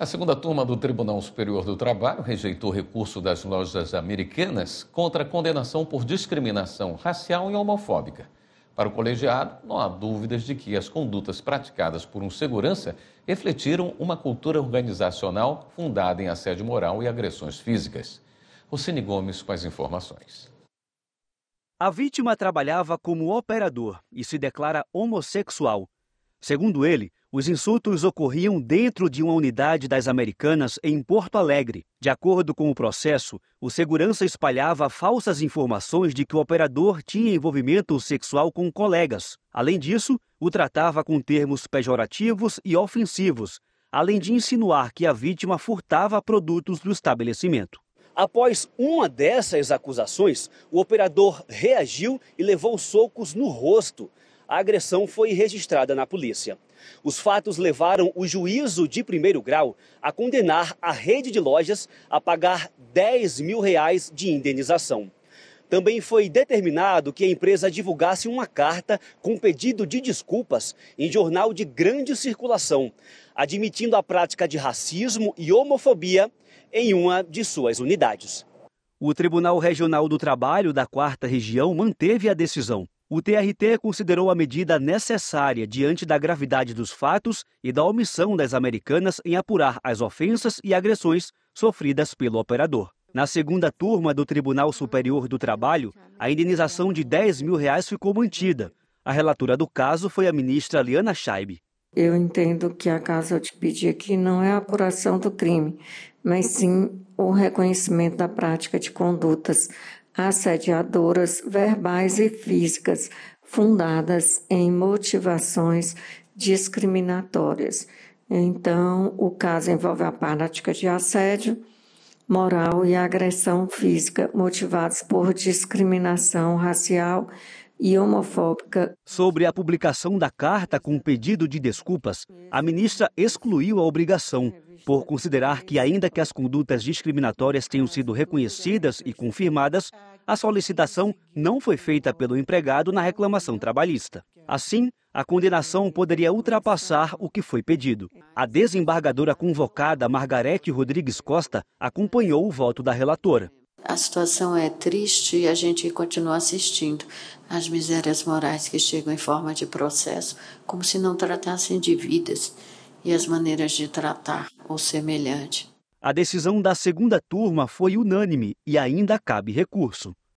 A segunda turma do Tribunal Superior do Trabalho rejeitou recurso das lojas americanas contra a condenação por discriminação racial e homofóbica. Para o colegiado, não há dúvidas de que as condutas praticadas por um segurança refletiram uma cultura organizacional fundada em assédio moral e agressões físicas. Rocine Gomes com as informações. A vítima trabalhava como operador e se declara homossexual. Segundo ele, os insultos ocorriam dentro de uma unidade das Americanas em Porto Alegre. De acordo com o processo, o segurança espalhava falsas informações de que o operador tinha envolvimento sexual com colegas. Além disso, o tratava com termos pejorativos e ofensivos, além de insinuar que a vítima furtava produtos do estabelecimento. Após uma dessas acusações, o operador reagiu e levou socos no rosto a agressão foi registrada na polícia. Os fatos levaram o juízo de primeiro grau a condenar a rede de lojas a pagar 10 mil reais de indenização. Também foi determinado que a empresa divulgasse uma carta com pedido de desculpas em jornal de grande circulação, admitindo a prática de racismo e homofobia em uma de suas unidades. O Tribunal Regional do Trabalho da Quarta Região manteve a decisão. O TRT considerou a medida necessária diante da gravidade dos fatos e da omissão das americanas em apurar as ofensas e agressões sofridas pelo operador. Na segunda turma do Tribunal Superior do Trabalho, a indenização de 10 mil reais ficou mantida. A relatora do caso foi a ministra Liana Scheibe. Eu entendo que a eu te pedir aqui não é a apuração do crime, mas sim o reconhecimento da prática de condutas assediadoras verbais e físicas, fundadas em motivações discriminatórias. Então, o caso envolve a prática de assédio moral e agressão física motivados por discriminação racial, e homofóbica. Sobre a publicação da carta com pedido de desculpas, a ministra excluiu a obrigação, por considerar que, ainda que as condutas discriminatórias tenham sido reconhecidas e confirmadas, a solicitação não foi feita pelo empregado na reclamação trabalhista. Assim, a condenação poderia ultrapassar o que foi pedido. A desembargadora convocada, Margarete Rodrigues Costa, acompanhou o voto da relatora a situação é triste e a gente continua assistindo às misérias morais que chegam em forma de processo, como se não tratassem de vidas e as maneiras de tratar ou semelhante. A decisão da segunda turma foi unânime e ainda cabe recurso.